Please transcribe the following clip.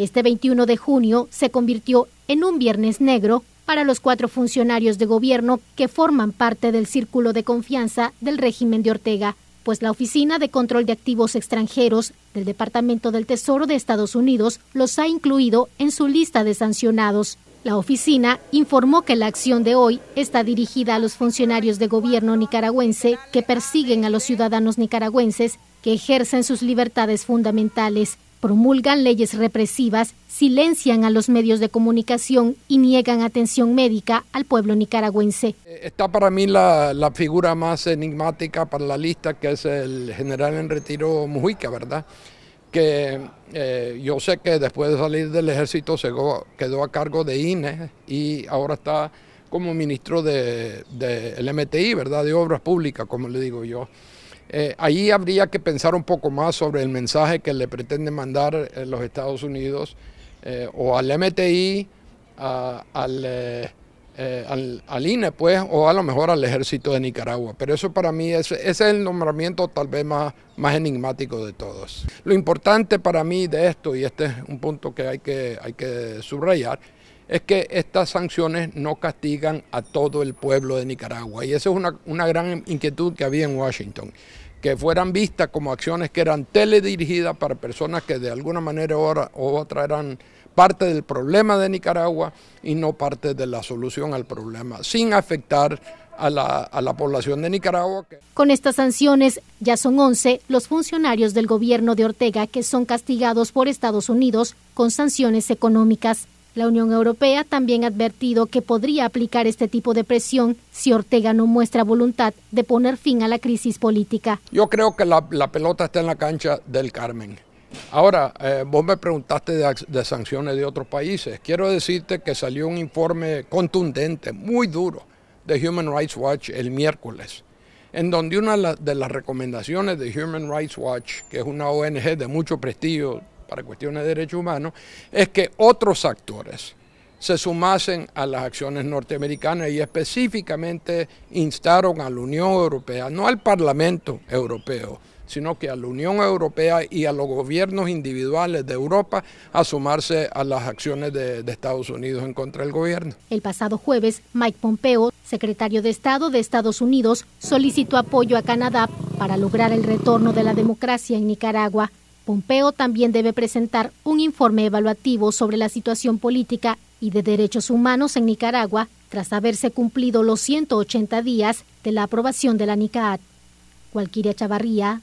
Este 21 de junio se convirtió en un viernes negro para los cuatro funcionarios de gobierno que forman parte del círculo de confianza del régimen de Ortega, pues la Oficina de Control de Activos Extranjeros del Departamento del Tesoro de Estados Unidos los ha incluido en su lista de sancionados. La oficina informó que la acción de hoy está dirigida a los funcionarios de gobierno nicaragüense que persiguen a los ciudadanos nicaragüenses que ejercen sus libertades fundamentales, promulgan leyes represivas, silencian a los medios de comunicación y niegan atención médica al pueblo nicaragüense. Eh, está para mí la, figura más enigmática para la lista, que es el general en retiro Mujica, ¿verdad? que eh, yo sé que después de salir del ejército se quedó a cargo de INE y ahora está como ministro del de, MTI, ¿verdad? De Obras Públicas, como le digo yo. Eh, ahí habría que pensar un poco más sobre el mensaje que le pretende mandar eh, los Estados Unidos o al MTI, al eh, al, INE, pues, o a lo mejor al ejército de Nicaragua. Pero eso para mí es, ese es el nombramiento tal vez más, más enigmático de todos. Lo importante para mí de esto, y este es un punto que hay que, hay que subrayar, es que estas sanciones no castigan a todo el pueblo de Nicaragua. Y esa es una, una gran inquietud que había en Washington que fueran vistas como acciones que eran teledirigidas para personas que de alguna manera o otra eran parte del problema de Nicaragua y no parte de la solución al problema, sin afectar a la, a la, población de Nicaragua. Con estas sanciones, ya son 11 los funcionarios del gobierno de Ortega que son castigados por Estados Unidos con sanciones económicas. La Unión Europea también ha advertido que podría aplicar este tipo de presión si Ortega no muestra voluntad de poner fin a la crisis política. Yo creo que la, pelota está en la cancha del Carmen. Ahora, eh, vos me preguntaste de sanciones de otros países. Quiero decirte que salió un informe contundente, muy duro, de Human Rights Watch el miércoles, en donde una de las recomendaciones de Human Rights Watch, que es una ONG de mucho prestigio, para cuestiones de derechos humanos, es que otros actores se sumasen a las acciones norteamericanas y específicamente instaron a la Unión Europea, no al Parlamento Europeo, sino que a la Unión Europea y a los gobiernos individuales de Europa a sumarse a las acciones de, Estados Unidos en contra del gobierno. El pasado jueves, Mike Pompeo, secretario de Estado de Estados Unidos, solicitó apoyo a Canadá para lograr el retorno de la democracia en Nicaragua. Pompeo también debe presentar un informe evaluativo sobre la situación política y de derechos humanos en Nicaragua tras haberse cumplido los 180 días de la aprobación de la NICAAT. Cualquiera Chavarría,